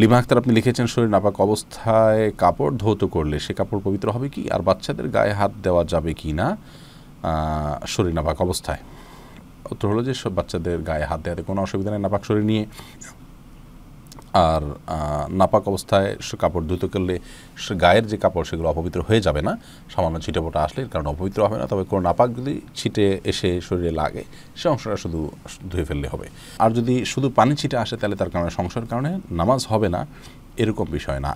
lima Akter আপনি লিখেছেন শরীর নাপাক অবস্থায় কাপড় ধৌত করলে সে কাপড় পবিত্র হবে কি আর বাচ্চাদের গায়ে হাত দেওয়া যাবে কি না শরীর নাপাক অবস্থায় উত্তর হলো যে সব বাচ্চাদের গায়ে হাত দেওয়াতে কোনো অসুবিধা নেই নাপাক শরীর নিয়ে আর নাপাক অবস্থায় সে কাপড় ধুতে করলে সে গায়ের যে কাপড় সেগুলো অপবিত্র হয়ে যাবে না সামান্য ছিটে পোটা আসলে এর কারণে অপবিত্র হবে না তবে কোনো নাপাক যদি ছিটে এসে শরীরে লাগে সে অংশটা শুধু ধুয়ে ফেললে হবে আর যদি শুধু পানি ছিটে আসে তাহলে তার কারণে সংশয়ের কারণে নামাজ হবে না এরকম বিষয় না